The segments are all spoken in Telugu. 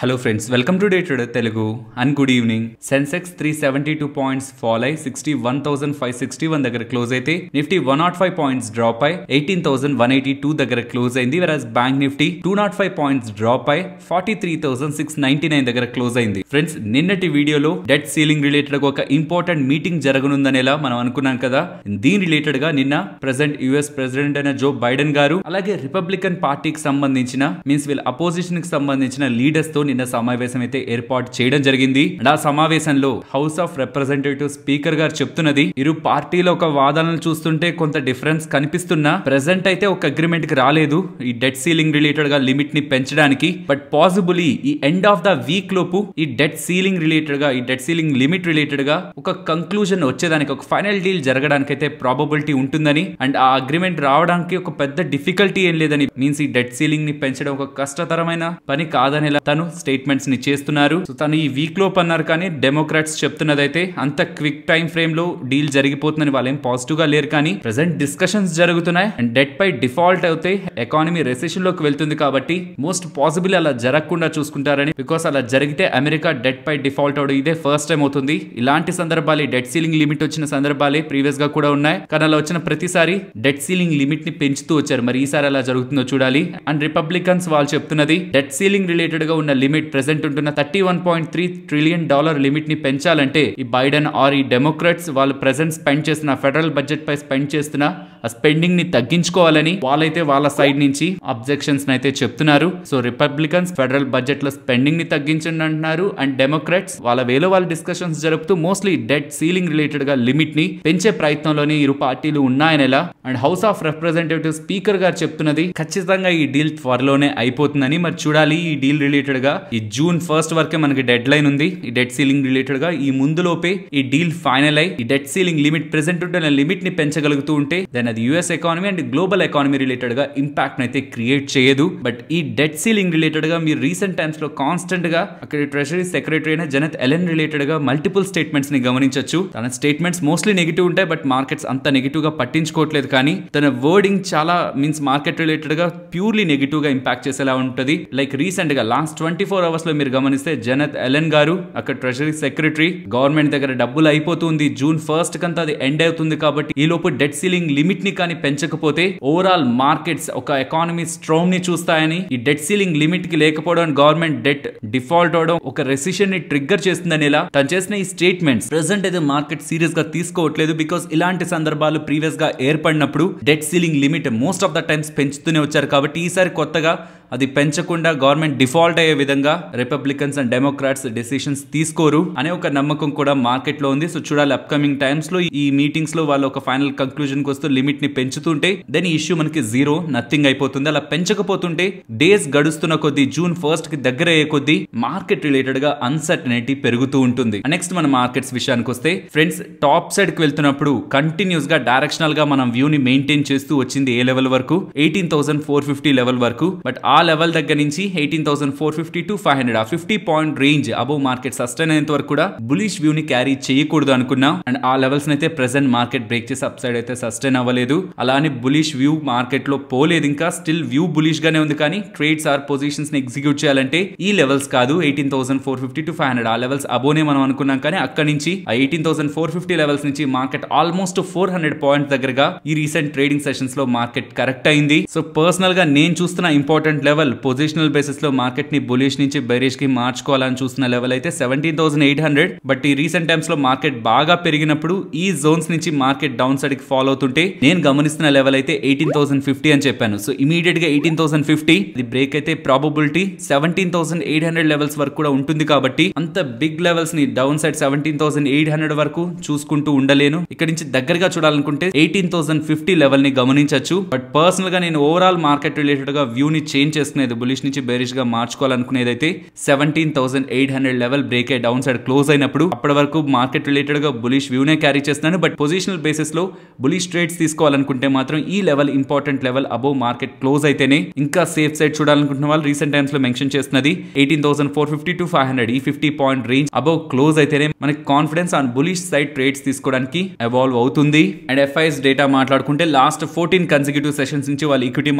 hello friends welcome to day today Telugu and good evening sensex three seventy two points fall అయి sixty one thousand five sixty one దగ్గర క్లోజ్ అయితే nifty one not five points drop అయి eighteen thousand one eighty two దగ్గర క్లోజ్ అయింది వెరాజ్ bank nifty two not five points drop అయి forty three thousand six ninety nine దగ్గర క్లోజ్ అయింది ఫ్రెండ్స్ నిన్నటి వీడియోలో డెట్ సీలింగ్ రిలేటెడ్ ఒక ఇంపార్టెంట్ మీటింగ్ ఎలా మనం అనుకున్నాం కదా దీని రిలేటెడ్ గా నిన్న ప్రెసెంట్ యుఎస్ ప్రెసిడెంట్ అయిన జో బైడెన్ గారు అలాగే రిపబ్లికన్ పార్టీకి సంబంధించిన మీన్స్ వీళ్ళ అపోజిషన్ కి సంబంధించిన లీడర్స్ తో నిన్న సమావేశం అయితే ఏర్పాటు చేయడం జరిగింది ఆ సమావేశంలో హౌస్ ఆఫ్ రిప్రజెంటేటివ్ స్పీకర్ గారు చెప్తున్నది ఇరు పార్టీల ఒక వాదనలు చూస్తుంటే కొంత డిఫరెన్స్ కనిపిస్తున్నా ప్రెసెంట్ అయితే ఒక అగ్రిమెంట్ కి రాలేదు ఈ డెట్ సీలింగ్ రిలేటెడ్ గా లిమిట్ ని పెంచడానికి బట్ పాసిబుల్లీ ఈ ఎండ్ ఆఫ్ ద వీక్ లోపు ఈ డెట్ సీలింగ్ రిలేటెడ్ గా ఈ డెట్ సీలింగ్ లిమిట్ రిలేటెడ్ గా ఒక కంక్లూజన్ వచ్చేదానికి ఒక ఫైనల్ డీల్ జరగడానికి అయితే ప్రాబబిలిటీ ఉంటుందని అండ్ ఆ అగ్రిమెంట్ రావడానికి ఒక పెద్ద డిఫికల్టీ ఏం లేదని మీన్స్ ఈ డెట్ సీలింగ్ ని పెంచడం ఒక కష్టతరమైన పని కాదనేలా తను స్టేట్మెంట్స్ ని చేస్తున్నారు సో తను ఈ వీక్ లోపు అన్నారు కానీ డెమోక్రాట్స్ చెప్తున్నదైతే అంత క్విక్ టైం ఫ్రేమ్ లో డీల్ జరిగిపోతుందని వాళ్ళేం పాజిటివ్ గా లేరు కానీ ప్రెసెంట్ డిస్కషన్స్ జరుగుతున్నాయి అండ్ డెట్ పై డిఫాల్ట్ అయితే ఎకానమీ లోకి వెళ్తుంది కాబట్టి మోస్ట్ పాసిబుల్ అలా జరగకుండా చూసుకుంటారని బికాస్ అలా జరిగితే అమెరికా డెట్ పై డిఫాల్ట్ అవడం ఇదే ఫస్ట్ టైం అవుతుంది ఇలాంటి సందర్భాలే డెట్ సీలింగ్ లిమిట్ వచ్చిన సందర్భాలే ప్రీవియస్ గా కూడా ఉన్నాయి కానీ అలా వచ్చిన ప్రతిసారి డెట్ సీలింగ్ లిమిట్ ని పెంచుతూ వచ్చారు మరి ఈసారి అలా జరుగుతుందో చూడాలి అండ్ రిపబ్లికన్స్ వాళ్ళు చెప్తున్నది డెట్ సీలింగ్ రిలేటెడ్ గా ఉన్న లిమిట్ ప్రెసెంట్ ఉంటున్న thirty one point three trillion dollar limit ని పెంచాలంటే ఈ బైడెన్ ఆర్ ఈ డెమోక్రాట్స్ వాళ్ళు ప్రెసెంట్ స్పెండ్ చేసిన ఫెడరల్ బడ్జెట్ పై స్పెండ్ చేస్తున్న ఆ స్పెండింగ్ ని తగ్గించుకోవాలని వాళ్ళైతే వాళ్ళ సైడ్ నుంచి అబ్జెక్షన్స్ అయితే చెప్తున్నారు సో రిపబ్లికన్స్ ఫెడరల్ బడ్జెట్ లో స్పెండింగ్ ని తగ్గించండి అంటున్నారు అండ్ డెమోక్రాట్స్ వాళ్ళ వేలో వాళ్ళ డిస్కషన్స్ జరుపుతూ మోస్ట్లీ డెట్ సీలింగ్ రిలేటెడ్ గా లిమిట్ ని పెంచే ప్రయత్నంలోని ఇరు పార్టీలు ఎలా and house of representative speaker గారు చెప్తున్నది ఖచ్చితంగా ఈ డీల్ త్వరలోనే అయిపోతుందని మరి చూడాలి ఈ డీల్ రిలేటెడ్ గా ఈ జూన్ ఫస్ట్ వరకే మనకి డెడ్ లైన్ ఉంది ఈ డెట్ సీలింగ్ రిలేటెడ్ గా ఈ ముందులోపే ఈ డీల్ ఫైనల్ అయ్యి ఈ డెడ్ సీలింగ్ లిమిట్ ప్రెసెంట్ ఉంటే లిమిట్ ని పెంచగలుగుతూ ఉంటే దాని అది US economy and global economy related గా ఇంపాక్ట్ అయితే క్రియేట్ చేయదు బట్ ఈ డెడ్ సీలింగ్ రిలేటెడ్ గా మీరు రీసెంట్ టైమ్స్ లో కాన్స్టెంట్ గా అక్కడ ట్రెషరీ సెక్రటరీ అయిన జనత్ ఎలెన్ రిలేటెడ్ గా మల్టిపుల్ స్టేట్మెంట్స్ ని గమనించవచ్చు తన స్టేట్మెంట్స్ మోస్ట్లీ నెగిటివ్ ఉంటాయి బట్ మార్కెట్స్ అంత నెగిటివ్ గా పట్టించుకోవట్లేదు కానీ తన వర్డింగ్ చాలా మీన్స్ మార్కెట్ రిలేటెడ్ గా ప్యూర్లీ నెగిటివ్ గా ఇంపాక్ట్ చేసేలా ఉంటుంది లైక్ రీసెంట్ గా లాస్ట్ ట్వంటీ ట్వంటీ ఫోర్ అవర్స్లో మీరు గమనిస్తే జనత్ ఎలెన్ గారు అక్కడ ట్రెజరీ సెక్రటరీ గవర్నమెంట్ దగ్గర డబ్బులు అయిపోతుంది జూన్ ఫస్ట్ కంతా అది ఎండ్ అవుతుంది కాబట్టి ఈ లోపు డెట్ సీలింగ్ లిమిట్ ని కానీ పెంచకపోతే ఓవరాల్ మార్కెట్స్ ఒక ఎకానమీ స్ట్రోమ్ ని చూస్తాయని ఈ డెట్ సీలింగ్ లిమిట్ కి లేకపోవడం గవర్నమెంట్ డెట్ డిఫాల్ట్ అవడం ఒక రెసిషన్ ని ట్రిగ్గర్ చేస్తుందని ఇలా తను చేసిన ఈ స్టేట్మెంట్స్ ప్రెసెంట్ అయితే మార్కెట్ సీరియస్ గా తీసుకోవట్లేదు బికాస్ ఇలాంటి సందర్భాలు ప్రీవియస్ గా ఏర్పడినప్పుడు debt ceiling limit most of the times పెంచుతూనే వచ్చారు కాబట్టి ఈసారి కొత్తగా అది పెంచకుండా గవర్నమెంట్ డిఫాల్ట్ అయ్యే విధంగా రిపబ్లికన్స్ అండ్ డెమోక్రాట్స్ డెసిషన్స్ తీసుకోరు అనే ఒక నమ్మకం కూడా మార్కెట్లో ఉంది సో చూడాలి అప్కమింగ్ లో ఈ మీటింగ్స్ లో వాళ్ళు ఒక ఫైనల్ కంక్లూజన్కి వస్తూ ని పెంచుతుంటే దెన్ ఈ ఇష్యూ మనకి జీరో నథింగ్ అయిపోతుంది అలా పెంచకపోతుంటే డేస్ గడుస్తున్న కొద్దీ జూన్ ఫస్ట్ కి దగ్గర అయ్యే కొద్దీ మార్కెట్ రిలేటెడ్ గా అన్సర్టనిటీ పెరుగుతూ ఉంటుంది నెక్స్ట్ మన మార్కెట్స్ విషయానికి వస్తే ఫ్రెండ్స్ టాప్ సైడ్ కి వెళ్తున్నప్పుడు కంటిన్యూస్ గా డైరెక్షనల్ గా మనం వ్యూ ని మెయింటైన్ చేస్తూ వచ్చింది ఏ లెవెల్ వరకు eighteen thousand four fifty level వరకు బట్ ఆ ఆ లెవెల్ దగ్గర నుంచి eighteen thousand four fifty to five hundred ఆ fifty point range above market sustain అయ్యేంత వరకు కూడా బులిష్ వ్యూ ని క్యారీ చేయకూడదు అనుకున్నా అండ్ ఆ లెవెల్స్ అయితే ప్రెసెంట్ మార్కెట్ బ్రేక్ చేసి అప్ సైడ్ అయితే సస్టైన్ అవ్వలేదు అలానే బులిష్ వ్యూ మార్కెట్ లో పోలేదు ఇంకా స్టిల్ వ్యూ బులిష్ గానే ఉంది కానీ ట్రేడ్స్ ఆర్ పొజిషన్స్ ని ఎగ్జిక్యూట్ చేయాలంటే ఈ లెవెల్స్ కాదు eighteen thousand four fifty to five hundred ఆ లెవెల్స్ అబోనే మనం అనుకున్నాం కానీ అక్కడ నుంచి ఆ eighteen thousand four fifty levels నుంచి market almost four hundred point దగ్గరగా ఈ రీసెంట్ ట్రేడింగ్ సెషన్స్ లో మార్కెట్ కరెక్ట్ అయింది సో పర్సనల్ గా నేను చూస్తున్న ఇంపార్టెంట్ లెవెల్ పొజిషనల్ బేసిస్ లో మార్కెట్ ని బులిష్ నుంచి బెరిష్ కి మార్చుకోవాలని చూస్తున్న లెవెల్ అయితే seventeen thousand eight hundred but ఈ రీసెంట్ టైమ్స్ లో మార్కెట్ బాగా పెరిగినప్పుడు ఈ జోన్స్ నుంచి మార్కెట్ డౌన్ సైడ్ కి ఫాలో అవుతుంటే నేను గమనిస్తున్న లెవెల్ అయితే ఎయిటీన్ థౌసండ్ ఫిఫ్టీ అని చెప్పాను సో ఇమీడియట్ గా ఎయిటీన్ థౌసండ్ ఫిఫ్టీ ఇది బ్రేక్ అయితే probability seventeen thousand eight hundred levels వరకు కూడా ఉంటుంది కాబట్టి అంత బిగ్ లెవెల్స్ ని down side seventeen thousand eight hundred వరకు చూసుకుంటూ ఉండలేను ఇక్కడ నుంచి దగ్గరగా చూడాలనుకుంటే ఎయిటీన్ థౌసండ్ ఫిఫ్టీ లెవెల్ ని గమనించవచ్చు బట్ పర్సనల్ గా నేను ఓవరాల్ మార్కెట్ రిలేటెడ్ గా వ్యూ ని చేంజ్ చేసుకునేది బులిష్ నుంచి మార్చుకోవాలనుకునేది అయితే seventeen thousand eight hundred level break అయ్యి డౌన్ సైడ్ క్లోజ్ అయినప్పుడు అప్పటి వరకు మార్కెట్ గా బులిష్ వ్యూనే క్యారీ చేస్తున్నాను బట్ పొజిషనల్ లో బులిష్ ట్రేడ్స్ తీసుకోవాలనుకుంటే మాత్రం ఈ level important level above market close అయితేనే ఇంకా సేఫ్ సైడ్ చూడాలనుకుంటున్న వాళ్ళు రీసెంట్ టైమ్స్ లో మెన్షన్ చేస్తున్నది eighteen thousand four fifty to five hundred ఈ fifty point range above close అయితేనే మనకి confidence on bullish side trades తీసుకోవడానికి ఎవాల్వ్ అవుతుంది అండ్ ఎఫ్ఐఎస్ డేటా మాట్లాడుకుంటే లాస్ట్ ఫోర్టీన్ కన్సిక్యూటివ్ సెషన్స్ నుంచి వాళ్ళు ఈక్విటీ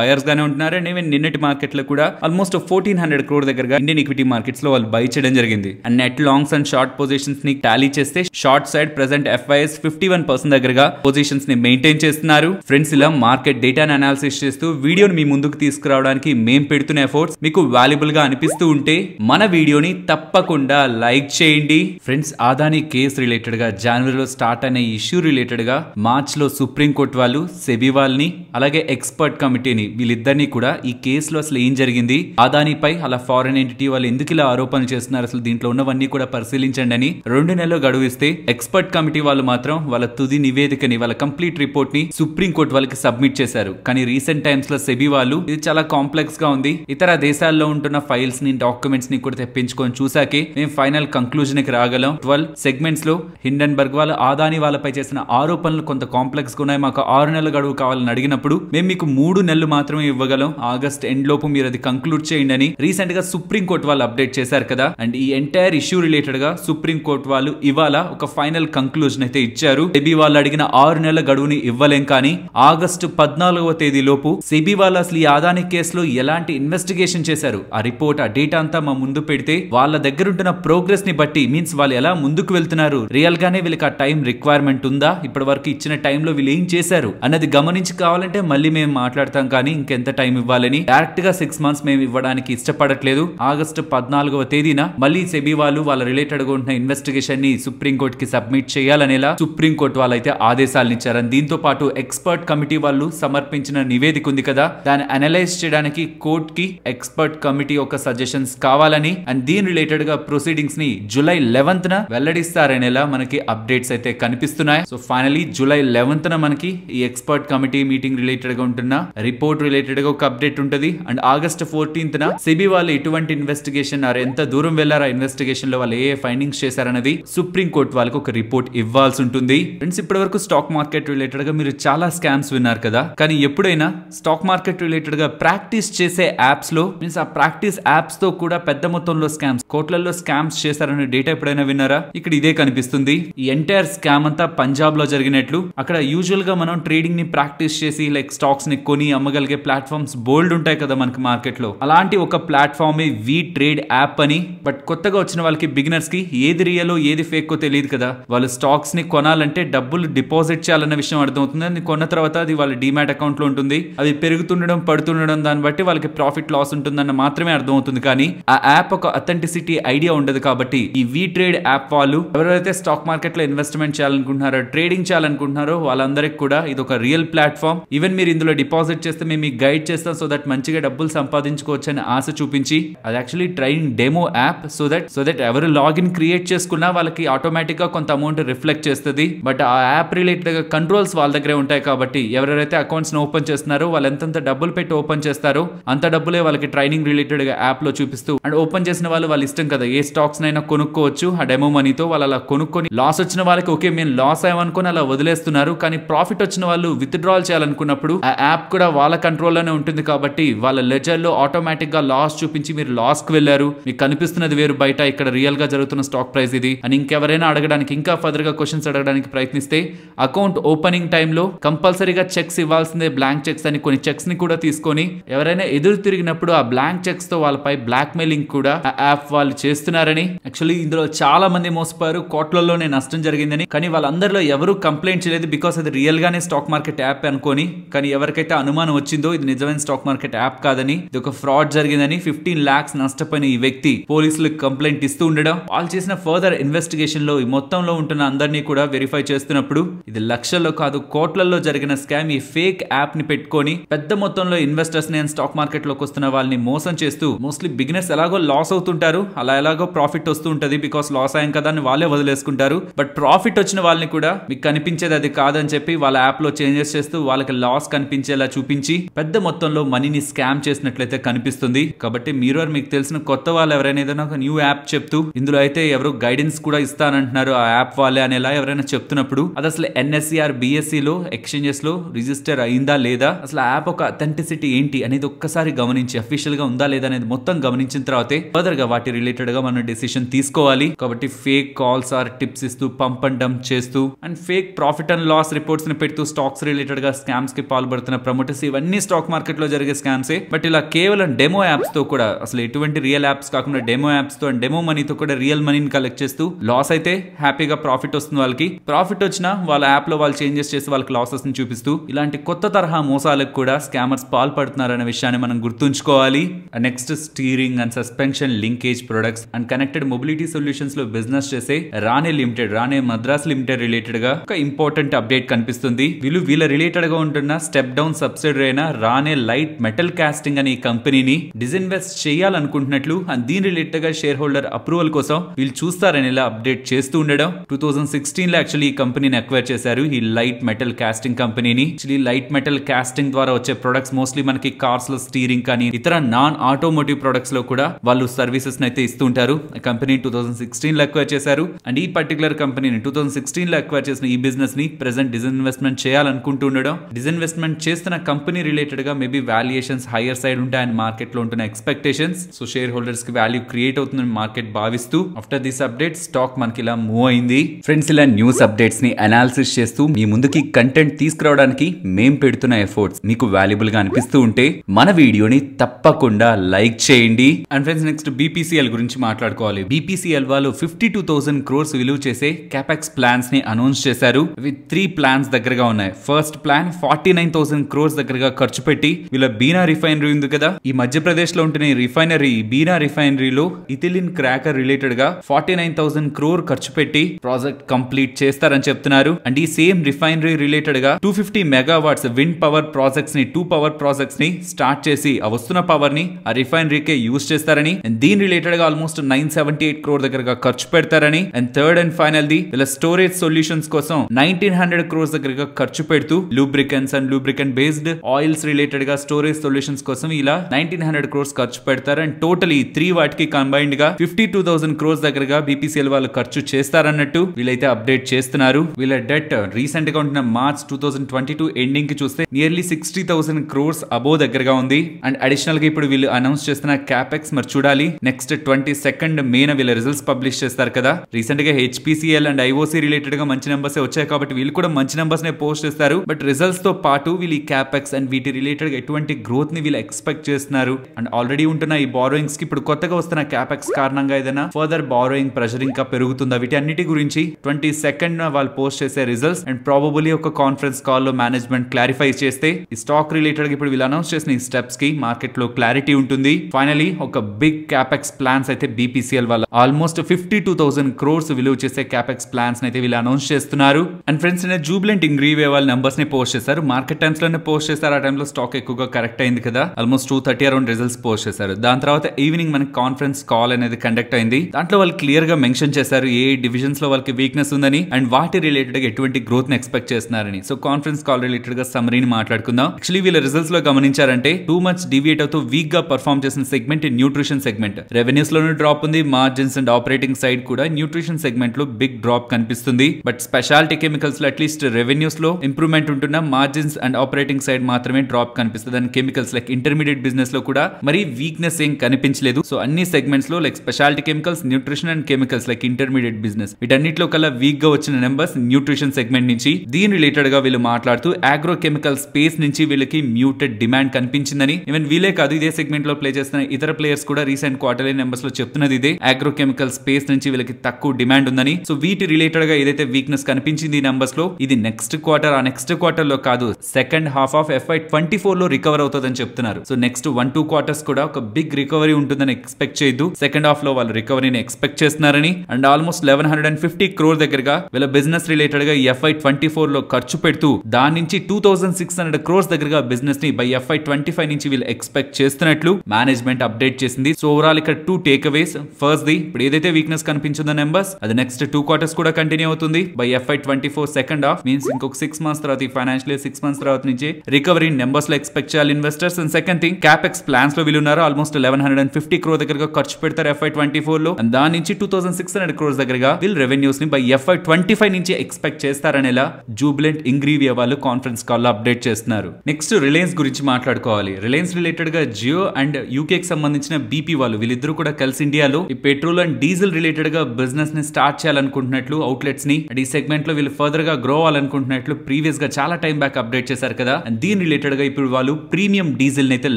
బయర్స్ గానే ఉంటున్నారు అండ్ ఈవెన్ నిన్నటి మార్కెట్లో కూడా ఆల్మోస్ట్ ఫోర్టీన్ హండ్రెడ్ క్రోర్ దగ్గరగా ఇండియన్ ఈక్విటీ మార్కెట్స్ లో వాళ్ళు బై చేయడం జరిగింది and net longs and short positions ని టాలీ చేస్తే short side present FIIs fifty one percent దగ్గరగా పొజిషన్స్ ని మెయింటైన్ చేస్తున్నారు ఫ్రెండ్స్ ఇలా మార్కెట్ డేటాను అనాలిసిస్ చేస్తూ వీడియోని మీ ముందుకు తీసుకురావడానికి మేము పెడుతున్న ఎఫర్ట్స్ మీకు వాల్యుబుల్ గా అనిపిస్తూ ఉంటే మన వీడియోని తప్పకుండా లైక్ చేయండి ఫ్రెండ్స్ ఆదాని కేసు రిలేటెడ్ గా జనవరిలో స్టార్ట్ అయిన ఇష్యూ రిలేటెడ్ గా మార్చ్ లో సుప్రీంకోర్టు వాళ్ళు సెబీ వాళ్ళని అలాగే ఎక్స్పర్ట్ కమిటీని వీళ్ళిద్దరినీ కూడా ఈ కేసులో అసలు ఏం జరిగింది అదానిపై అలా ఫారెన్ ఎంటిటీ వాళ్ళు ఎందుకు ఇలా ఆరోపణలు చేస్తున్నారు అసలు దీంట్లో ఉన్నవన్నీ కూడా పరిశీలించండి అని రెండు నెలలు గడువిస్తే ఎక్స్పర్ట్ కమిటీ వాళ్ళు మాత్రం వాళ్ళ తుది నివేదికని వాళ్ళ కంప్లీట్ రిపోర్ట్ ని సుప్రీంకోర్టు వాళ్ళకి సబ్మిట్ చేశారు కానీ రీసెంట్ టైమ్స్ లో సెబీ వాళ్ళు ఇది చాలా కాంప్లెక్స్ గా ఉంది ఇతర దేశాల్లో ఉంటున్న ఫైల్స్ ని డాక్యుమెంట్స్ ని కూడా తెప్పించుకొని చూసాకే మేము ఫైనల్ కంక్లూజన్ కి రాగలం ట్వెల్వ్ సెగ్మెంట్స్ లో హిండన్బర్గ్ వాళ్ళు ఆదాని వాళ్ళపై చేసిన ఆరోపణలు కొంత కాంప్లెక్స్ గా ఉన్నాయి మాకు ఆరు నెలల గడువు కావాలని అడిగినప్పుడు మేము మీకు మూడు నెలలు మాత్రమే ఇవ్వగలం ఆగస్ట్ ఆగస్ట్ ఎండ్ లోపు మీరు అది కంక్లూడ్ చేయండి అని రీసెంట్ గా సుప్రీం కోర్టు వాళ్ళు అప్డేట్ చేశారు కదా అండ్ ఈ ఎంటైర్ ఇష్యూ రిలేటెడ్ గా సుప్రీం కోర్టు వాళ్ళు ఇవాళ ఒక ఫైనల్ కంక్లూజన్ అయితే ఇచ్చారు సెబీ వాళ్ళు అడిగిన ఆరు నెలల గడువుని ఇవ్వలేం కానీ ఆగస్టు పద్నాలుగవ తేదీ లోపు సెబీ వాళ్ళు అసలు ఈ ఆదాని కేసులో ఎలాంటి ఇన్వెస్టిగేషన్ చేశారు ఆ రిపోర్ట్ ఆ డేటా అంతా మా ముందు పెడితే వాళ్ళ దగ్గర ఉంటున్న ప్రోగ్రెస్ ని బట్టి మీన్స్ వాళ్ళు ఎలా ముందుకు వెళ్తున్నారు రియల్ గానే వీళ్ళకి ఆ టైం రిక్వైర్మెంట్ ఉందా ఇప్పటి వరకు ఇచ్చిన టైంలో వీళ్ళు ఏం చేశారు అన్నది గమనించి కావాలంటే మళ్ళీ మేము మాట్లాడతాం కానీ ఇంకెంత టైం ఇవ్వాలని కానీ డైరెక్ట్ గా సిక్స్ మంత్స్ మేము ఇవ్వడానికి ఇష్టపడట్లేదు ఆగస్టు పద్నాలుగవ తేదీన మళ్ళీ సెబీ వాళ్ళు వాళ్ళ రిలేటెడ్ గా ఉంటున్న ఇన్వెస్టిగేషన్ ని సుప్రీంకోర్టు కి సబ్మిట్ చేయాలనేలా సుప్రీంకోర్టు వాళ్ళైతే ఆదేశాలు ఇచ్చారని దీంతో పాటు ఎక్స్పర్ట్ కమిటీ వాళ్ళు సమర్పించిన నివేదిక ఉంది కదా దాన్ని అనలైజ్ చేయడానికి కోర్ట్ కి ఎక్స్పర్ట్ కమిటీ యొక్క సజెషన్స్ కావాలని అండ్ దీని రిలేటెడ్ గా ప్రొసీడింగ్స్ ని జూలై లెవెన్త్ న వెల్లడిస్తారనేలా మనకి అప్డేట్స్ అయితే కనిపిస్తున్నాయి సో ఫైనలీ జూలై లెవెన్త్ న మనకి ఈ ఎక్స్పర్ట్ కమిటీ మీటింగ్ రిలేటెడ్ గా ఉంటున్న రిపోర్ట్ రిలేటెడ్ గా ఒక అప్డేట్ ఉంటది అండ్ ఆగస్ట్ ఫోర్టీన్త్న సిబి వాళ్ళు ఎటువంటి ఇన్వెస్టిగేషన్ ఎంత దూరం వెళ్లారా ఆ ఇన్వెస్టిగేషన్ లో వాళ్ళు ఏ ఫైండింగ్స్ చేశారనేది సుప్రీం కోర్టు వాళ్ళకి ఒక రిపోర్ట్ ఇవ్వాల్సి ఉంటుంది ఫ్రెండ్స్ ఇప్పటి వరకు స్టాక్ మార్కెట్ రిలేటెడ్ గా మీరు చాలా స్కామ్స్ విన్నారు కదా కానీ ఎప్పుడైనా స్టాక్ మార్కెట్ రిలేటెడ్ గా ప్రాక్టీస్ చేసే యాప్స్ లో మీన్స్ ఆ ప్రాక్టీస్ యాప్స్ తో కూడా పెద్ద మొత్తంలో స్కామ్స్ కోట్లలో స్కామ్స్ చేశారనే డేటా ఎప్పుడైనా విన్నారా ఇక్కడ ఇదే కనిపిస్తుంది ఈ ఎంటైర్ స్కామ్ అంతా పంజాబ్ లో జరిగినట్లు అక్కడ యూజువల్ గా మనం ట్రేడింగ్ ని ప్రాక్టీస్ చేసి లైక్ స్టాక్స్ ని కొని అమ్మగలిగే ప్లాట్ఫామ్స్ బోల్డ్ లిస్టెడ్ ఉంటాయి కదా మనకి మార్కెట్లో అలాంటి ఒక ప్లాట్ఫామే వి ట్రేడ్ యాప్ అని బట్ కొత్తగా వచ్చిన వాళ్ళకి బిగినర్స్ కి ఏది రియలో ఏది ఫేక్కో తెలియదు కదా వాళ్ళు స్టాక్స్ ని కొనాలంటే డబ్బులు డిపాజిట్ చేయాలన్న విషయం అర్థమవుతుంది అది కొన్న తర్వాత అది వాళ్ళ డిమాట్ అకౌంట్ లో ఉంటుంది అది పెరుగుతుండడం పడుతుండడం దాన్ని బట్టి వాళ్ళకి ప్రాఫిట్ లాస్ ఉంటుందన్న మాత్రమే అర్థమవుతుంది కానీ ఆ యాప్ ఒక అథెంటిసిటీ ఐడియా ఉండదు కాబట్టి ఈ వి ట్రేడ్ యాప్ వాళ్ళు ఎవరైతే స్టాక్ మార్కెట్ లో ఇన్వెస్ట్మెంట్ చేయాలనుకుంటున్నారో ట్రేడింగ్ చేయాలనుకుంటున్నారో వాళ్ళందరికీ కూడా ఇది ఒక రియల్ ప్లాట్ఫామ్ ఈవెన్ మీరు ఇందులో డిపాజిట్ చేస్తే మేము మీకు గైడ్ చేస్తాం సో దట్ దట్ మంచిగా డబ్బులు సంపాదించుకోవచ్చు అని ఆశ చూపించి అది actually train demo app so that so that ఎవరు లాగిన్ క్రియేట్ చేసుకున్నా వాళ్ళకి ఆటోమేటిక్గా కొంత అమౌంట్ రిఫ్లెక్ట్ చేస్తుంది బట్ ఆ యాప్ రిలేటెడ్ గా కంట్రోల్స్ వాళ్ళ దగ్గరే ఉంటాయి కాబట్టి అకౌంట్స్ అకౌంట్స్ని ఓపెన్ చేస్తున్నారో వాళ్ళు ఎంతంత డబ్బులు పెట్టి ఓపెన్ చేస్తారో అంత డబ్బులే వాళ్ళకి ట్రైనింగ్ రిలేటెడ్ యాప్ లో చూపిస్తూ అండ్ ఓపెన్ చేసిన వాళ్ళు వాళ్ళ ఇష్టం కదా ఏ స్టాక్స్ నైనా కొనుక్కోవచ్చు ఆ డెమో మనీతో వాళ్ళు అలా కొనుక్కొని లాస్ వచ్చిన వాళ్ళకి ఓకే మేము లాస్ అయ్యామనుకుని అలా వదిలేస్తున్నారు కానీ ప్రాఫిట్ వచ్చిన వాళ్ళు విత్డ్రాల్ చేయాలనుకున్నప్పుడు ఆ యాప్ కూడా వాళ్ళ కంట్రోల్లోనే ఉంటుంది కాబట్టి కాబట్టి వాళ్ళ లెజర్లో ఆటోమేటిక్గా లాస్ చూపించి మీరు లాస్కి వెళ్లారు మీకు కనిపిస్తున్నది వేరు బయట ఇక్కడ రియల్గా జరుగుతున్న స్టాక్ ప్రైస్ ఇది అని ఇంకెవరైనా అడగడానికి ఇంకా ఫర్దర్గా క్వశ్చన్స్ అడగడానికి ప్రయత్నిస్తే అకౌంట్ ఓపెనింగ్ టైంలో కంపల్సరీగా చెక్స్ ఇవ్వాల్సిందే బ్లాంక్ చెక్స్ అని కొన్ని చెక్స్ ని కూడా తీసుకొని ఎవరైనా ఎదురు తిరిగినప్పుడు ఆ బ్లాంక్ చెక్స్ తో వాళ్ళపై బ్లాక్ మెయిలింగ్ కూడా యాప్ వాళ్ళు చేస్తున్నారని యాక్చువల్లీ ఇందులో చాలా మంది మోసపోయారు కోట్లలోనే నష్టం జరిగిందని కానీ వాళ్ళందరిలో ఎవరు కంప్లైంట్ చేయలేదు బికాస్ అది రియల్గానే స్టాక్ మార్కెట్ యాప్ అనుకొని కానీ ఎవరికైతే అనుమానం వచ్చిందో ఇది నిజమైన స్టాక్ మార్కెట్ మార్కెట్ యాప్ కాదని ఇది ఒక ఫ్రాడ్ జరిగిందని ఫిఫ్టీన్ లాక్స్ నష్టపోయిన ఈ వ్యక్తి పోలీసులకు కంప్లైంట్ ఇస్తూ ఉండడం వాళ్ళు చేసిన ఫర్దర్ ఇన్వెస్టిగేషన్ లో ఈ మొత్తంలో ఉంటున్న అందరినీ కూడా వెరిఫై చేస్తున్నప్పుడు ఇది లక్షల్లో కాదు కోట్లలో జరిగిన స్కామ్ ఈ ఫేక్ యాప్ ని పెట్టుకొని పెద్ద మొత్తంలో ఇన్వెస్టర్స్ ని స్టాక్ మార్కెట్ లోకి వస్తున్న వాళ్ళని మోసం చేస్తూ మోస్ట్లీ బిగినర్స్ ఎలాగో లాస్ అవుతుంటారు అలా ఎలాగో ప్రాఫిట్ వస్తూ ఉంటుంది బికాస్ లాస్ అయ్యాం కదా అని వాళ్ళే వదిలేసుకుంటారు బట్ ప్రాఫిట్ వచ్చిన వాళ్ళని కూడా మీకు కనిపించేది అది కాదని చెప్పి వాళ్ళ యాప్ లో చేంజెస్ చేస్తూ వాళ్ళకి లాస్ కనిపించేలా చూపించి పెద్ద మొత్తంలో మనీ మనీని స్కామ్ చేసినట్లయితే కనిపిస్తుంది కాబట్టి మీరు మీకు తెలిసిన కొత్త వాళ్ళు ఎవరైనా ఏదైనా ఒక న్యూ యాప్ చెప్తూ ఇందులో అయితే ఎవరు గైడెన్స్ కూడా ఇస్తానంటున్నారు ఆ యాప్ వాళ్ళే అనేలా ఎవరైనా చెప్తున్నప్పుడు అది అసలు బిఎస్సి బిఎస్సిలో ఎక్స్చేంజెస్ లో రిజిస్టర్ అయిందా లేదా అసలు యాప్ ఒక అథెంటిసిటీ ఏంటి అనేది ఒక్కసారి గమనించి అఫీషియల్ గా ఉందా లేదా అనేది మొత్తం గమనించిన తర్వాతే ఫర్దర్ గా వాటి రిలేటెడ్ గా మనం డెసిషన్ తీసుకోవాలి కాబట్టి ఫేక్ కాల్స్ ఆర్ టిప్స్ ఇస్తూ పంప్ అండ్ డంప్ చేస్తూ and fake profit and loss reports ని పెడుతూ స్టాక్స్ రిలేటెడ్ గా స్కామ్స్ కి పాల్పడుతున్న ప్రమోటర్స్ ఇవన్నీ స్టాక్ మార్కెట్ లో జరిగే స్కామ్స్ బట్ ఇలా కేవలం డెమో యాప్స్ తో కూడా అసలు ఎటువంటి రియల్ యాప్స్ కాకుండా డెమో యాప్స్ తో అండ్ డెమో మనీతో కూడా రియల్ మనీని కలెక్ట్ చేస్తూ లాస్ అయితే హ్యాపీగా ప్రాఫిట్ వస్తుంది వాళ్ళకి ప్రాఫిట్ వచ్చినా వాళ్ళ యాప్ లో వాళ్ళు చేంజెస్ చేసి వాళ్ళకి లాసెస్ ని చూపిస్తూ ఇలాంటి కొత్త తరహా మోసాలకు కూడా స్కామర్స్ పాల్పడుతున్నారనే విషయాన్ని మనం గుర్తుంచుకోవాలి next steering and suspension linkage products and connected mobility solutions లో బిజినెస్ చేసే రానే లిమిటెడ్ రానే మద్రాస్ లిమిటెడ్ రిలేటెడ్ గా ఒక ఇంపార్టెంట్ అప్డేట్ కనిపిస్తుంది వీళ్ళు వీళ్ళ రిలేటెడ్ గా ఉంటున్న స్టెప్ డౌన్ సబ్సిడరీ అయిన రానే లైట్ మెటల్ కాస్టింగ్ అనే కంపెనీని డిజిన్వెస్ట్ చేయాలనుకుంటున్నట్లు అండ్ దీని రిలేటెడ్ గా షేర్ హోల్డర్ అప్రూవల్ కోసం వీళ్ళు చూస్తారని ఇలా అప్డేట్ చేస్తూ ఉండడం టూ థౌసండ్ సిక్స్టీన్ లో యాక్చువల్లీ ఈ కంపెనీని అక్వైర్ చేశారు ఈ లైట్ మెటల్ కాస్టింగ్ కంపెనీని యాక్చువల్లీ లైట్ మెటల్ కాస్టింగ్ ద్వారా వచ్చే ప్రొడక్ట్స్ మోస్ట్లీ మనకి కార్స్ లో స్టీరింగ్ కానీ ఇతర నాన్ ఆటోమోటివ్ ప్రొడక్ట్స్ లో కూడా వాళ్ళు సర్వీసెస్ అయితే ఇస్తూ ఉంటారు కంపెనీ టూ థౌసండ్ సిక్స్టీన్ లో అక్వైర్ చేశారు అండ్ ఈ పర్టికులర్ కంపెనీని టూ థౌసండ్ సిక్స్టీన్ లో అక్వైర్ చేసిన ఈ బిజినెస్ ని ప్రెసెంట్ డిజిన్వెస్ట్మెంట్ చేయాలనుకుంటూ ఉండడం డిజిన్వెస్ట్మెంట్ చేస్తున్న కంపెనీ రిలేటెడ్ గా maybe value valuations higher side ఉంటాయని మార్కెట్లో ఉంటున్న ఎక్స్పెక్టేషన్స్ సో షేర్ హోల్డర్స్ కి వాల్యూ క్రియేట్ అవుతుందని మార్కెట్ భావిస్తూ ఆఫ్టర్ దిస్ అప్డేట్ స్టాక్ మనకి ఇలా మూవ్ అయింది ఫ్రెండ్స్ ఇలా న్యూస్ అప్డేట్స్ ని అనాలిసిస్ చేస్తూ మీ ముందుకి కంటెంట్ తీసుకురావడానికి మేం పెడుతున్న ఎఫర్ట్స్ మీకు వాల్యుబుల్ గా అనిపిస్తూ ఉంటే మన వీడియోని తప్పకుండా లైక్ చేయండి అండ్ ఫ్రెండ్స్ నెక్స్ట్ బీపీసీఎల్ గురించి మాట్లాడుకోవాలి బీపీసీఎల్ వాళ్ళు ఫిఫ్టీ టూ థౌసండ్ క్రోర్స్ విలువ చేసే క్యాపెక్స్ ప్లాన్స్ ని అనౌన్స్ చేశారు విత్ త్రీ ప్లాన్స్ దగ్గరగా ఉన్నాయి first plan forty nine thousand crores దగ్గరగా ఖర్చు పెట్టి వీళ్ళ బీనా రిఫైనరీ ఉంది కదా ఈ మధ్యప్రదేశ్ లో ఉంటున్న రిఫైనరీ బీనా రిఫైనరీలో ఇథిలిన్ క్రాకర్ రిలేటెడ్ గా ఫార్టీ నైన్ థౌసండ్ క్రోర్ ఖర్చు పెట్టి ప్రాజెక్ట్ కంప్లీట్ చేస్తారని చెప్తున్నారు అండ్ ఈ సేమ్ రిఫైనరీ రిలేటెడ్ గా two fifty megawatts wind power projects ని టూ పవర్ ప్రాజెక్ట్స్ ని స్టార్ట్ చేసి ఆ వస్తున్న పవర్ ని ఆ రిఫైనరీకే యూజ్ చేస్తారని దీని రిలేటెడ్ గా almost nine seventy eight crore దగ్గరగా ఖర్చు పెడతారని and third and final the వీళ్ళ స్టోరేజ్ సొల్యూషన్స్ కోసం నైన్టీన్ హండ్రెడ్ క్రోర్స్ దగ్గరగా ఖర్చు పెడుతూ lubricants and lubricant based oils related గా స్టోరేజ్ వేస్ సొల్యూషన్స్ కోసం ఇలా నైన్టీన్ హండ్రెడ్ క్రోర్స్ ఖర్చు పెడతారు అండ్ టోటల్ ఈ త్రీ వాటికి కంబైన్డ్ గా ఫిఫ్టీ టూ థౌసండ్ క్రోర్స్ దగ్గరగా బీపీసీఎల్ వాళ్ళు ఖర్చు చేస్తారన్నట్టు వీళ్ళైతే అప్డేట్ చేస్తున్నారు వీళ్ళ డెట్ రీసెంట్ గా ఉంటున్న March two thousand twenty two ending కి చూస్తే nearly sixty thousand crores above దగ్గరగా ఉంది అండ్ అడిషనల్ గా ఇప్పుడు వీళ్ళు అనౌన్స్ చేస్తున్న క్యాపెక్స్ మరి చూడాలి నెక్స్ట్ ట్వంటీ సెకండ్ మే వీళ్ళ రిజల్ట్స్ పబ్లిష్ చేస్తారు కదా రీసెంట్ గా హెచ్పీసీఎల్ అండ్ ఐఓసీ రిలేటెడ్ గా మంచి నెంబర్స్ వచ్చాయి కాబట్టి వీళ్ళు కూడా మంచి నెంబర్స్ నే పోస్ట్ చేస్తారు బట్ రిజల్ట్స్ తో పాటు వీళ్ళు ఈ క్యాపెక్స్ అండ్ వీటి రిలేటెడ్ గా ఎటువంటి గ్రోత్ ని వీళ్ళు ఎక్స్పెక్ట్ చేస్తున్నారు అండ్ ఆల్రెడీ ఉంటున్న ఈ బారోయింగ్స్ కి ఇప్పుడు కొత్తగా వస్తున్న క్యాపెక్స్ కారణంగా ఏదైనా ఫర్దర్ బారోయింగ్ ప్రెషర్ ఇంకా పెరుగుతుందా వీటి అన్నిటి గురించి ట్వంటీ సెకండ్ వాళ్ళు పోస్ట్ చేసే రిజల్ట్స్ అండ్ ప్రాబబులీ ఒక కాన్ఫరెన్స్ కాల్ లో మేనేజ్మెంట్ క్లారిఫై చేస్తే ఈ స్టాక్ రిలేటెడ్ గా ఇప్పుడు వీళ్ళు అనౌన్స్ చేసిన ఈ స్టెప్స్ కి మార్కెట్ లో క్లారిటీ ఉంటుంది ఫైనలీ ఒక బిగ్ క్యాపెక్స్ ప్లాన్స్ అయితే బీపీసీఎల్ వల్ల almost fifty two thousand crores విలువ చేసే క్యాపెక్స్ ప్లాన్స్ అయితే వీళ్ళు అనౌన్స్ చేస్తున్నారు అండ్ ఫ్రెండ్స్ జూబ్లెంట్ ఇంగ్రీవే వాళ్ళ నెంబర్స్ ని పోస్ట్ చేస్తారు మార్కెట్ టైమ్స్ లోనే పోస్ట్ చేస్తారు ఆ టైంలో స్టాక్ ఎక్కువగా కరెక్ట్ కరెక్ట్ అయింది కదా almost two thirty around results post చేశారు దాని తర్వాత ఈవినింగ్ మనకి కాన్ఫరెన్స్ కాల్ అనేది కండక్ట్ అయింది దాంట్లో వాళ్ళు క్లియర్ గా మెన్షన్ చేశారు ఏ డివిజన్స్ లో వాళ్ళకి వీక్నెస్ ఉందని అండ్ వాటి రిలేటెడ్ గా ఎటువంటి గ్రోత్ ని ఎక్స్పెక్ట్ చేస్తున్నారని సో కాన్ఫరెన్స్ కాల్ రిలేటెడ్ గా సమరీని మాట్లాడుకుందాం యాక్చువల్లీ వీళ్ళ రిజల్ట్స్ లో గమనించారంటే టూ మచ్ డివియేట్ అవుతూ వీక్ గా పర్ఫామ్ చేసిన సెగ్మెంట్ న్యూట్రిషన్ సెగ్మెంట్ రెవెన్యూస్ లోనూ డ్రాప్ ఉంది మార్జిన్స్ అండ్ ఆపరేటింగ్ సైడ్ కూడా న్యూట్రిషన్ సెగ్మెంట్ లో బిగ్ డ్రాప్ కనిపిస్తుంది బట్ స్పెషాలిటీ కెమికల్స్ లో అట్లీస్ట్ రెవెన్యూస్ లో ఇంప్రూవ్మెంట్ ఉంటున్న మార్జిన్స్ అండ్ ఆపరేటింగ్ సైడ్ మాత్రమే డ్రాప్ కనిపిస్తుంది కెమికల్స్ లైక్ ఇంటర్మీడియట్ బిజినెస్ లో కూడా మరి వీక్నెస్ ఏం కనిపించలేదు సో అన్ని సెగ్మెంట్స్ లో like specialty chemicals nutrition and chemicals like intermediate business వీటన్నిటిలో కల్లా వీక్ గా వచ్చిన నెంబర్స్ న్యూట్రిషన్ సెగ్మెంట్ నుంచి దీని రిలేటెడ్ గా వీళ్ళు మాట్లాడుతూ ఆగ్రో కెమికల్ స్పేస్ నుంచి వీళ్ళకి మ్యూటెడ్ డిమాండ్ కనిపించిందని ఈవెన్ వీలే కాదు ఇదే సెగ్మెంట్ లో ప్లే చేస్తున్న ఇతర ప్లేయర్స్ కూడా రీసెంట్ క్వార్టర్లీ నెంబర్స్ లో చెప్తున్నది ఇదే ఆగ్రో కెమికల్ స్పేస్ నుంచి వీళ్ళకి తక్కువ డిమాండ్ ఉందని సో వీటి రిలేటెడ్ గా ఏదైతే వీక్నెస్ కనిపించింది ఈ నెంబర్స్ లో ఇది నెక్స్ట్ క్వార్టర్ ఆ నెక్స్ట్ క్వార్టర్ లో కాదు second half of FY twenty four లో రికవర్ అవుతుందని చెప్తున్నారు so next one two quarters కూడా ఒక బిగ్ రికవరీ ఉంటుందని ఎక్స్పెక్ట్ చేయదు సెకండ్ హాఫ్ లో వాళ్ళు రికవరీని ఎక్స్పెక్ట్ చేస్తున్నారని and almost eleven hundred and fifty crore దగ్గరగా వీళ్ళ బిజినెస్ రిలేటెడ్ గా ఎఫ్ఐ ట్వంటీ ఫోర్ లో ఖర్చు పెడుతూ దాని నుంచి two thousand six hundred crores దగ్గరగా బిజినెస్ ని బై ఎఫ్ఐ ట్వంటీ ఫైవ్ నుంచి వీళ్ళు ఎక్స్పెక్ట్ చేస్తున్నట్లు మేనేజ్మెంట్ అప్డేట్ చేసింది సో ఓవరాల్ ఇక్కడ two takeaways first the ఇప్పుడు ఏదైతే వీక్నెస్ కనిపించిందో నెంబర్స్ అది నెక్స్ట్ టూ క్వార్టర్స్ కూడా కంటిన్యూ అవుతుంది by FY twenty four second half means ఇంకొక సిక్స్ మంత్స్ తర్వాత ఈ ఫైనాన్షియల్ సిక్స్ మంత్స్ తర్వాత నుంచి రికవరీ నెంబర్స్ లో ఎక్స్పెక్ట్ చేయాలి investors and second thing capex plans లో వీళ్ళున్నారు almost eleven hundred and fifty crore దగ్గర ఖర్చు పెడతారు ఎఫ్ఐ ట్వంటీ ఫోర్ లో దాని నుంచి two thousand six hundred crores దగ్గర వీళ్ళు రెవెన్యూస్ ని బై ఎఫ్ఐ ట్వంటీ ఫైవ్ నుంచి ఎక్స్పెక్ట్ చేస్తారనేలా జూబిలెంట్ ఇంగ్రీవియా వాళ్ళు కాన్ఫరెన్స్ కాల్ లో అప్డేట్ చేస్తున్నారు నెక్స్ట్ రిలయన్స్ గురించి మాట్లాడుకోవాలి రిలయన్స్ రిలేటెడ్ గా జియో అండ్ యూకే కి సంబంధించిన బీపీ వాళ్ళు వీళ్ళిద్దరూ కూడా కలిసి ఇండియాలో ఈ పెట్రోల్ అండ్ డీజిల్ రిలేటెడ్ గా బిజినెస్ ని స్టార్ట్ చేయాలనుకుంటున్నట్లు అవుట్లెట్స్ ని అండ్ ఈ సెగ్మెంట్ లో వీళ్ళు ఫర్దర్ గా గ్రో అవ్వాలనుకుంటున్నట్లు ప్రీవియస్ గా చాలా టైం బ్యాక్ అప్డేట్ చేశారు కదా అండ్ దీని రిలేటెడ్ గా ఇప్పుడు వాళ్ళు ప్రీ ప్రీమియం డీజిల్ అయితే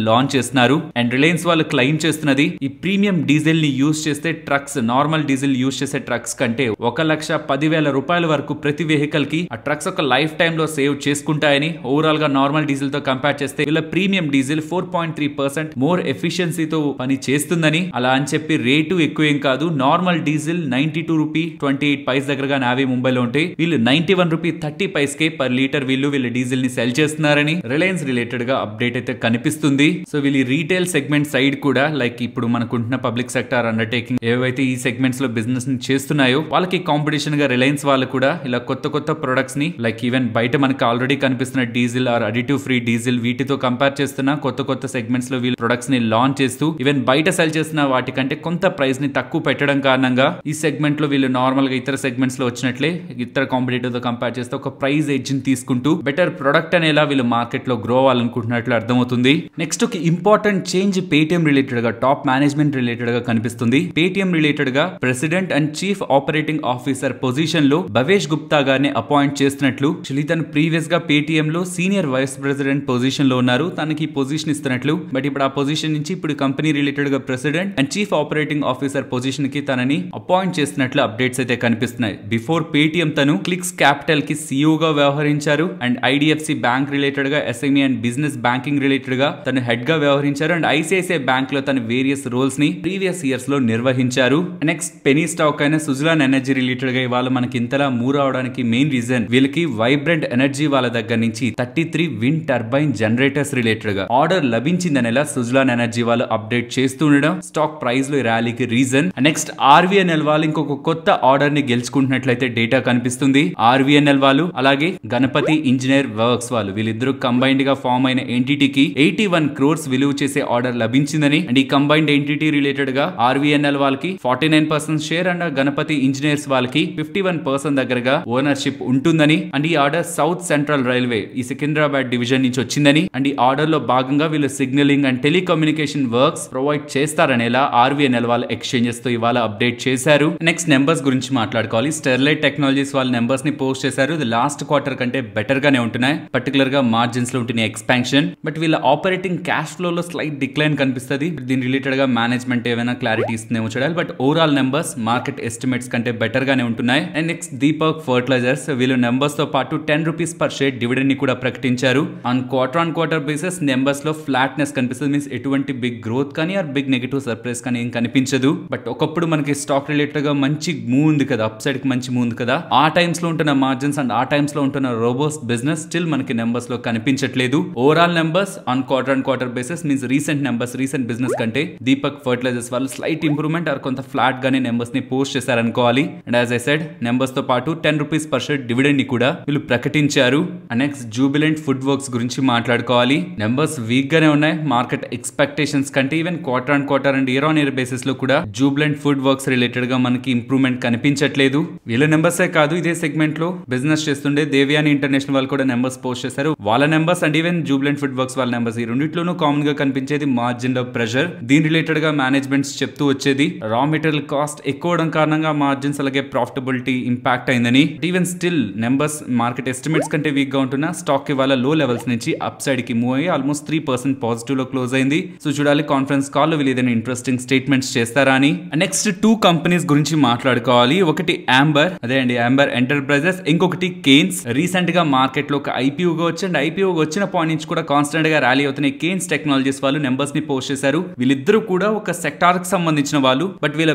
లాంచ్ చేస్తున్నారు అండ్ రిలయన్స్ వాళ్ళు క్లెయిమ్ చేస్తున్నది ఈ ప్రీమియం డీజిల్ ని యూజ్ చేస్తే ట్రక్స్ నార్మల్ డీజిల్ యూజ్ చేసే ట్రక్స్ కంటే ఒక లక్ష పదివేల రూపాయల వరకు ప్రతి వెహికల్ కి ఆ ట్రక్స్ ఒక లైఫ్ టైమ్ లో సేవ్ చేసుకుంటాయని ఓవరాల్ గా నార్మల్ డీజిల్ తో కంపేర్ చేస్తే ఇలా premium diesel four point three percent more ఎఫిషియన్సీతో పని చేస్తుందని అలా అని చెప్పి రేటు ఎక్కువ ఏం కాదు normal diesel ninety two rupee twenty eight paise దగ్గరగా నావే ముంబైలో ఉంటాయి వీళ్ళు ninety one rupee thirty paise కే పర్ లీటర్ వీళ్ళు వీళ్ళ డీజిల్ ని సెల్ చేస్తున్నారని రిలయన్స్ రిలేటెడ్ గా అప్డేట్ మార్కెట్ అయితే కనిపిస్తుంది సో వీళ్ళు రీటైల్ సెగ్మెంట్ సైడ్ కూడా లైక్ ఇప్పుడు మనకుంటున్న పబ్లిక్ సెక్టర్ అండర్టేకింగ్ ఏవైతే ఈ సెగ్మెంట్స్ లో బిజినెస్ ని చేస్తున్నాయో వాళ్ళకి కాంపిటీషన్ గా రిలయన్స్ వాళ్ళు కూడా ఇలా కొత్త కొత్త ప్రొడక్ట్స్ ని లైక్ ఈవెన్ బయట మనకి ఆల్రెడీ కనిపిస్తున్న diesel or additive free diesel వీటితో కంపేర్ చేస్తున్న కొత్త కొత్త సెగ్మెంట్స్ లో వీళ్ళు ప్రొడక్ట్స్ ని లాంచ్ చేస్తూ ఈవెన్ బయట సెల్ చేసిన వాటికంటే కొంత ప్రైస్ ని తక్కువ పెట్టడం కారణంగా ఈ సెగ్మెంట్ లో వీళ్ళు నార్మల్ గా ఇతర సెగ్మెంట్స్ లో వచ్చినట్లే ఇతర కాంపిటేటివ్ తో కంపేర్ చేస్తే ఒక ప్రైస్ ఎడ్జ్ ని తీసుకుంటూ బెటర్ ప్రొడక్ట్ అనేలా వీళ్ళు మార్కెట్ లో గ్రో అవ్వాలనుకుంటున్నట్లు అర్థమవుతుంది నెక్స్ట్ ఒక ఇంపార్టెంట్ చేంజ్ పేటిఎం రిలేటెడ్ గా టాప్ మేనేజ్మెంట్ రిలేటెడ్ గా కనిపిస్తుంది పేటిఎం రిలేటెడ్ గా president and chief operating officer position లో భవేష్ గుప్తా గారిని అపాయింట్ చేస్తున్నట్లు యాక్చువల్లీ తను ప్రీవియస్ గా పేటిఎం లో సీనియర్ వైస్ ప్రెసిడెంట్ పొజిషన్ లో ఉన్నారు తనకి పొజిషన్ ఇస్తున్నట్లు బట్ ఇప్పుడు ఆ పొజిషన్ నుంచి ఇప్పుడు కంపెనీ రిలేటెడ్ గా president and chief operating officer position కి తనని అపాయింట్ చేస్తున్నట్లు అప్డేట్స్ అయితే కనిపిస్తున్నాయి బిఫోర్ పేటిఎం తను క్లిక్స్ క్యాపిటల్ కి గా వ్యవహరించారు అండ్ ఐడిఎఫ్సి బ్యాంక్ రిలేటెడ్ గా SME and business banking banking related గా తను హెడ్ గా వ్యవహరించారు అండ్ ఐసిఐసిఐ బ్యాంక్ లో తన వేరియస్ రోల్స్ ని ప్రీవియస్ ఇయర్స్ లో నిర్వహించారు నెక్స్ట్ పెనీ స్టాక్ అయిన సుజలాన్ ఎనర్జీ రిలేటెడ్ గా ఇవాళ మనకి ఇంతలా మూవ్ అవడానికి మెయిన్ రీజన్ వీళ్ళకి వైబ్రెంట్ ఎనర్జీ వాళ్ళ దగ్గర నుంచి thirty three wind turbine generators related గా ఆర్డర్ లభించిందని ఎలా సుజలాన్ ఎనర్జీ వాళ్ళు అప్డేట్ చేస్తూ ఉండడం స్టాక్ ప్రైస్ లో ర్యాలీకి రీజన్ నెక్స్ట్ ఆర్వీఎన్ఎల్ వాళ్ళు ఇంకొక కొత్త ఆర్డర్ ని గెలుచుకుంటున్నట్లయితే డేటా కనిపిస్తుంది ఆర్వీఎన్ఎల్ వాళ్ళు అలాగే గణపతి ఇంజనీర్ వర్క్స్ వాళ్ళు వీళ్ళిద్దరూ కంబైన్డ్ గా ఫామ్ అయిన ఎంటిటీ ఎంటిటీకి ఎయిటీ వన్ క్రోర్స్ విలువ చేసే ఆర్డర్ లభించిందని అండ్ ఈ కంబైన్డ్ ఎంటిటీ రిలేటెడ్ గా ఆర్వీఎన్ఎల్ వాళ్ళకి forty nine percent share and Ganapathi engineers వాళ్ళకి ఫిఫ్టీ వన్ పర్సెంట్ దగ్గరగా ఓనర్షిప్ ఉంటుందని అండ్ ఈ ఆర్డర్ సౌత్ సెంట్రల్ రైల్వే ఈ సికింద్రాబాద్ డివిజన్ నుంచి వచ్చిందని అండ్ ఈ ఆర్డర్ లో భాగంగా వీళ్ళు signalling and telecommunication works provide చేస్తారనేలా ఆర్వీఎన్ఎల్ వాళ్ళ ఎక్స్చేంజెస్ తో ఇవాళ అప్డేట్ చేశారు నెక్స్ట్ నెంబర్స్ గురించి మాట్లాడుకోవాలి స్టెర్లైట్ టెక్నాలజీస్ వాళ్ళ నెంబర్స్ ని పోస్ట్ చేశారు ఇది లాస్ట్ క్వార్టర్ కంటే బెటర్ గానే ఉంటున్నాయి పర్టికులర్ గా మార్జిన్స్ లో ఉంటున్నాయి ఎక్స్పాన్షన్ బట్ బట్ వీళ్ళ ఆపరేటింగ్ క్యాష్ ఫ్లోలో స్లైట్ డిక్లైన్ కనిపిస్తుంది దీని గా మేనేజ్మెంట్ ఏమైనా క్లారిటీ ఇస్తుందేమో చూడాలి but overall numbers market estimates కంటే బెటర్ గానే ఉంటున్నాయి అండ్ నెక్స్ట్ దీపక్ ఫర్టిలైజర్స్ వీళ్ళు తో పాటు టెన్ రూపీస్ పర్ షేర్ ని కూడా ప్రకటించారు and quarter on quarter basis లో ఫ్లాట్నెస్ కనిపిస్తుంది మీన్స్ ఎటువంటి బిగ్ గ్రోత్ కానీ ఆర్ బిగ్ నెగిటివ్ సర్ప్రైజ్ కానీ ఏం కనిపించదు బట్ ఒకప్పుడు మనకి స్టాక్ రిలేటెడ్ గా మంచి మూవ్ ఉంది కదా అప్ కి మంచి మూవ్ ఉంది కదా ఆ టైమ్స్ లో ఉంటున్న మార్జిన్స్ అండ్ ఆ టైమ్స్ లో ఉంటున్న రోబోస్ బిజినెస్ స్టిల్ మనకి నెంబర్స్ లో కనిపించట్లేదు overall number numbers on quarter and quarter basis means recent numbers recent business కంటే దీపక్ ఫర్టిలైజర్స్ వాళ్ళు స్లైట్ ఇంప్రూవ్మెంట్ ఆర్ కొంత ఫ్లాట్ గానే నెంబర్స్ ని పోస్ట్ అనుకోవాలి and as I said numbers తో పాటు ten rupees per share dividend ని కూడా వీళ్ళు ప్రకటించారు and next Jubilant food works గురించి మాట్లాడుకోవాలి నెంబర్స్ వీక్ గానే ఉన్నాయి మార్కెట్ ఎక్స్పెక్టేషన్స్ కంటే even quarter and quarter and year on year basis లో కూడా జూబిలెంట్ ఫుడ్ వర్క్స్ రిలేటెడ్ గా మనకి ఇంప్రూవ్మెంట్ కనిపించట్లేదు వీళ్ళ ఏ కాదు ఇదే సెగ్మెంట్ లో బిజినెస్ చేస్తుండే దేవియాని ఇంటర్నేషనల్ వాళ్ళు కూడా నెంబర్స్ పోస్ట్ చేశారు వాళ్ళ numbers and even Jubilant food works వాళ్ళ నెంబర్స్ ఈ రెండింటిలోనూ కామన్ గా కనిపించేది మార్జిన్ ఆఫ్ ప్రెషర్ దీని రిలేటెడ్ గా మేనేజ్మెంట్స్ చెప్తూ వచ్చేది రా మెటీరియల్ కాస్ట్ ఎక్కువ కారణంగా మార్జిన్స్ అలాగే ప్రాఫిటబిలిటీ ఇంపాక్ట్ అయిందని even still numbers market estimates కంటే వీక్ గా ఉంటున్న స్టాక్ ఇవాళ లో లెవెల్స్ నుంచి అప్ సైడ్ కి మూవ్ అయ్యి ఆల్మోస్ట్ త్రీ పర్సెంట్ పాజిటివ్ లో క్లోజ్ అయింది సో చూడాలి కాన్ఫరెన్స్ కాల్ లో వీళ్ళు ఏదైనా ఇంట్రెస్టింగ్ స్టేట్మెంట్స్ చేస్తారా అని నెక్స్ట్ టూ కంపెనీస్ గురించి మాట్లాడుకోవాలి ఒకటి ఆంబర్ అదే అండి ఆంబర్ ఎంటర్ప్రైజెస్ ఇంకొకటి కేన్స్ రీసెంట్ గా మార్కెట్ లో ఒక ఐపీఓ వచ్చి అండ్ ఐపీఓ వచ్చిన పాయింట్ నుంచి కూడా కాన్స్ కాన్స్టెంట్గా ర్యాలీ అవుతున్న కేన్స్ టెక్నాలజీస్ వాళ్ళు నెంబర్స్ ని పోస్ట్ చేశారు వీళ్ళిద్దరూ కూడా ఒక సెక్టార్ కి సంబంధించిన వాళ్ళు బట్ వీళ్ళ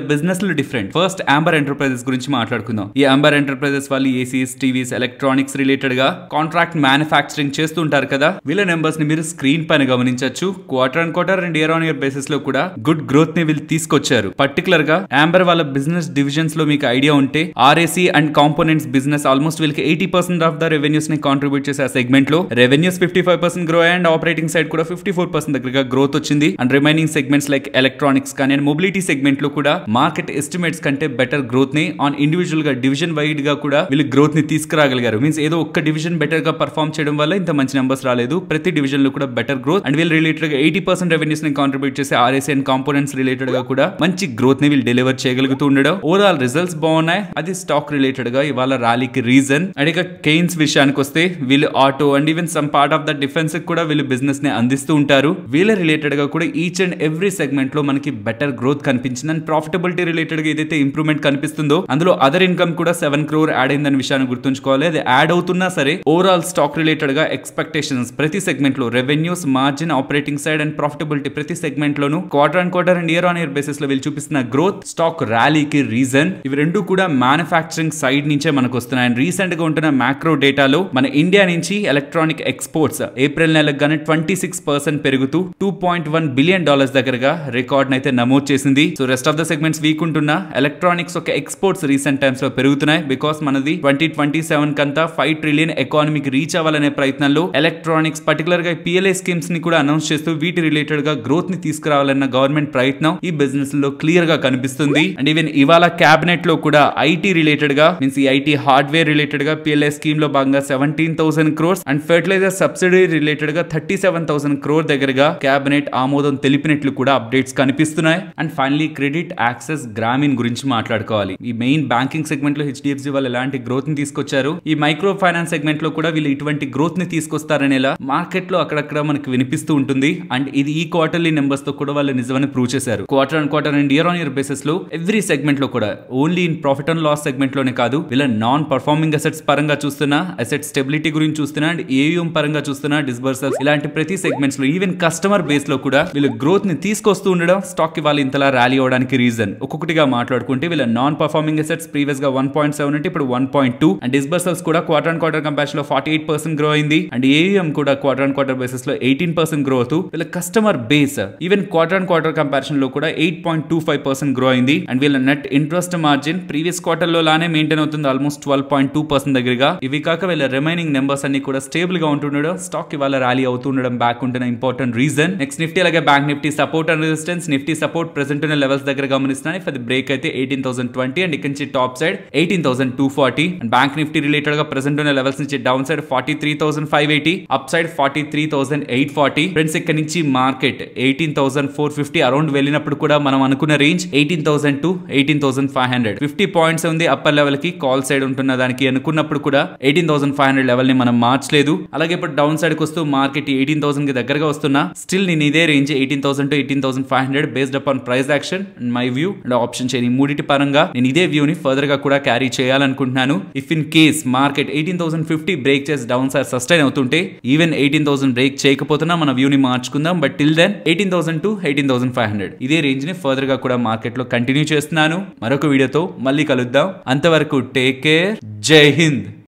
లు డిఫరెంట్ ఫస్ట్ ఆంబర్ ఎంటర్ప్రైజెస్ గురించి మాట్లాడుకుందాం ఈ అంబర్ ఎంటర్ప్రైజెస్ వాళ్ళు ఏసీస్ టీవీస్ ఎలక్ట్రానిక్స్ రిలేటెడ్ గా కాంట్రాక్ట్ మ్యానుఫ్యాక్చరింగ్ చేస్తుంటారు కదా వీళ్ళ నెంబర్స్ ని మీరు స్క్రీన్ పైన గమనించవచ్చు quarter and quarter and year on year basis లో కూడా గుడ్ గ్రోత్ ని వీళ్ళు తీసుకొచ్చారు పర్టికులర్ గా ఆంబర్ వాళ్ళ బిజినెస్ డివిజన్స్ లో మీకు ఐడియా ఉంటే RAC and components business almost వీళ్ళకి eighty percent of the revenues ని కాంట్రిబ్యూట్ చేసే సెగ్మెంట్ లో revenues fifty five percent grow and operating side కూడా ఫిఫ్టీ ఫోర్ పర్సెంట్ దగ్గరగా గ్రోత్ వచ్చింది and remaining segments like electronics కానీ అండ్ మొబిలిటీ సెగ్మెంట్ లో కూడా మార్కెట్ ఎస్టిమేట్స్ కంటే బెటర్ గ్రోత్ ని ఆన్ ఇండివిజువల్ గా డివిజన్ వైడ్ గా కూడా వీళ్ళు గ్రోత్ ని తీసుకురాగలిగారు మీన్స్ ఏదో ఒక్క డివిజన్ బెటర్ గా పర్ఫామ్ చేయడం వల్ల ఇంత మంచి నెంబర్స్ రాలేదు ప్రతి డివిజన్ లో కూడా బెటర్ గ్రోత్ అండ్ వీళ్ళు రిలేటెడ్ గా ఎయిటీ పర్సెంట్ రెవెన్యూస్ ని కాంట్రిబ్యూట్ చేసే ఆర్ఎస్ఏ అండ్ కాంపోనెంట్స్ రిలేటెడ్ గా కూడా మంచి గ్రోత్ ని వీళ్ళు డెలివర్ చేయగలుగుతూ ఉండడం ఓవరాల్ రిజల్ట్స్ బాగున్నాయి అది స్టాక్ రిలేటెడ్ గా ఇవాళ ర్యాలీకి రీజన్ అండ్ ఇక కెయిన్స్ విషయానికి వస్తే వీళ్ళు auto and even some part of the defence కూడా వీళ్ళు వీళ్ళు బిజినెస్ ని అందిస్తూ ఉంటారు వీళ్ళ రిలేటెడ్ గా కూడా ఈచ్ అండ్ ఎవ్రీ సెగ్మెంట్ లో మనకి బెటర్ గ్రోత్ కనిపించింది అండ్ ప్రాఫిటబిలిటీ రిలేటెడ్ గా ఏదైతే ఇంప్రూవ్మెంట్ కనిపిస్తుందో అందులో అదర్ ఇన్కమ్ కూడా సెవెన్ క్రోర్ యాడ్ అయిందని విషయాన్ని గుర్తుంచుకోవాలి అది యాడ్ అవుతున్నా సరే ఓవరాల్ స్టాక్ రిలేటెడ్ గా ఎక్స్పెక్టేషన్స్ ప్రతి సెగ్మెంట్ లో revenues margin operating side and profitability ప్రతి సెగ్మెంట్ లోను quarter and quarter and year on year basis లో వీళ్ళు చూపిస్తున్న గ్రోత్ స్టాక్ ర్యాలీకి రీజన్ ఇవి రెండు కూడా మ్యానుఫ్యాక్చరింగ్ సైడ్ నుంచే మనకు వస్తున్నాయి అండ్ రీసెంట్ గా ఉంటున్న మ్యాక్రో డేటాలో మన ఇండియా నుంచి ఎలక్ట్రానిక్ ఎక్స్పోర్ట్స్ ఏప్రిల్ నెలకు దాని ట్వంటీ సిక్స్ పర్సెంట్ పెరుగుతూ two point one billion dollars దగ్గరగా రికార్డ్ అయితే నమోదు చేసింది so rest of the segments weak ఉంటున్న ఎలక్ట్రానిక్స్ ఒక ఎక్స్పోర్ట్స్ రీసెంట్ టైమ్స్ లో పెరుగుతున్నాయి బికాస్ మనది ట్వంటీ ట్వంటీ సెవెన్ కంతా ఫైవ్ ట్రిలియన్ ఎకానమీ రీచ్ అవ్వాలనే ప్రయత్నంలో ఎలక్ట్రానిక్స్ పర్టికులర్ గా పిఎల్ఏ స్కీమ్స్ ని కూడా అనౌన్స్ చేస్తూ వీటి రిలేటెడ్ గా గ్రోత్ ని తీసుకురావాలన్న గవర్నమెంట్ ప్రయత్నం ఈ బిజినెస్ లో క్లియర్ గా కనిపిస్తుంది అండ్ ఈవెన్ ఇవాళ క్యాబినెట్ లో కూడా ఐటీ రిలేటెడ్ గా మీన్స్ ఈ ఐటీ హార్డ్వేర్ రిలేటెడ్ గా పిఎల్ఏ స్కీమ్ లో భాగంగా seventeen thousand crores and fertiliser subsidy related గా థర్టీ సెవెన్ థౌసండ్ క్రోర్ దగ్గరగా క్యాబినెట్ ఆమోదం తెలిపినట్లు కూడా అప్డేట్స్ కనిపిస్తున్నాయి and finally credit access Grameen గురించి మాట్లాడుకోవాలి ఈ మెయిన్ బ్యాంకింగ్ సెగ్మెంట్ లో హెచ్డిఎఫ్సి వాళ్ళు ఎలాంటి గ్రోత్ ని తీసుకొచ్చారు ఈ మైక్రో ఫైనాన్స్ సెగ్మెంట్ లో కూడా వీళ్ళు ఇటువంటి గ్రోత్ ని తీసుకొస్తారనేలా మార్కెట్ లో అక్కడక్కడ మనకు వినిపిస్తూ ఉంటుంది అండ్ ఇది ఈ క్వార్టర్లీ నెంబర్స్ తో కూడా వాళ్ళు నిజమని ప్రూవ్ చేశారు quarter and quarter and year on year basis లో ఎవ్రీ సెగ్మెంట్ లో కూడా only in profit and loss segment లోనే కాదు వీళ్ళ నాన్ పర్ఫార్మింగ్ అసెట్స్ పరంగా చూస్తున్నా అసెట్ స్టెబిలిటీ గురించి చూస్తున్నా అండ్ ఏయుఎం పరంగా చూస్తున్నా డిస్బర్సల్స్ ఇలా ఇలాంటి ప్రతి లో ఈవెన్ కస్టమర్ బేస్ లో కూడా వీళ్ళు ని తీసుకొస్తూ ఉండడం స్టాక్ వాళ్ళు ఇంతలా ర్యాలీ అవడానికి రీజన్ ఒక్కొక్కటిగా మాట్లాడుకుంటే వీళ్ళ నాన్ పర్ఫార్మింగ్ అసెట్స్ ప్రీవియస్ గా వన్ పాయింట్ సెవెన్ అంటే ఇప్పుడు one point two and disbursals కూడా క్వార్టర్ అండ్ క్వార్టర్ కంపాషన్ లో ఫార్టీ ఎయిట్ పర్సెంట్ గ్రో అయింది అండ్ ఏవిఎం కూడా క్వార్టర్ అండ్ క్వార్టర్ బేసిస్ లో ఎయిటీన్ పర్సెంట్ గ్రో అవుతూ వీళ్ళ customer base even quarter and quarter comparison లో కూడా eight point two five percent grow అయింది అండ్ వీళ్ళ net interest margin previous quarter లో లానే మెయింటైన్ అవుతుంది almost twelve point two percent దగ్గరగా ఇవి కాక వీళ్ళ రిమైనింగ్ నెంబర్స్ అన్ని కూడా స్టేబుల్ గా ఉంటుండడం స్టాక్ ఇవాళ ర్యాలీ అవుతుంది ఉండడం బ్యాక్ ఉంటున్న ఇంపార్టెంట్ రీజన్ నెక్స్ట్ నిఫ్టీ అలాగే bank Nifty support and resistance Nifty support present ఉన్న లెవెల్స్ దగ్గర గమనిస్తున్నాను ఫర్ ది బ్రేక్ అయితే ఎయిటీన్ థౌసండ్ ట్వంటీ అండ్ ఇక్కడ నుంచి top side eighteen thousand two forty and bank Nifty related గా ప్రెసెంట్ ఉన్న లెవెల్స్ నుంచి down side forty three thousand five eighty up side forty three thousand eight forty friends ఇక్కడ నుంచి market eighteen thousand four fifty around వెళ్ళినప్పుడు కూడా మనం అనుకున్న range eighteen thousand to eighteen thousand five hundred fifty points ఉంది అప్పర్ లెవెల్ కి కాల్ సైడ్ ఉంటున్న దానికి అనుకున్నప్పుడు కూడా eighteen thousand five hundred level ని మనం మార్చలేదు అలాగే ఇప్పుడు డౌన్ సైడ్ కి వస్తూ మార్కెట్ ఒకటి ఎయిటీన్ కి దగ్గరగా వస్తున్నా స్టిల్ నేను ఇదే range eighteen thousand to eighteen thousand five hundred based on price action and my view and option chain ఈ మూడింటి పరంగా నేను ఇదే వ్యూని గా కూడా క్యారీ చేయాలనుకుంటున్నాను if in case market eighteen thousand fifty break చేసి డౌన్ సార్ సస్టైన్ అవుతుంటే ఈవెన్ ఎయిటీన్ థౌసండ్ బ్రేక్ చేయకపోతున్నా మన వ్యూని మార్చుకుందాం but till then eighteen thousand to eighteen thousand five hundred ఇదే రేంజ్ ఫర్దర్ ఫర్దర్గా కూడా మార్కెట్లో కంటిన్యూ చేస్తున్నాను మరొక వీడియోతో మళ్ళీ కలుద్దాం అంతవరకు టేక్ కేర్ జై హింద్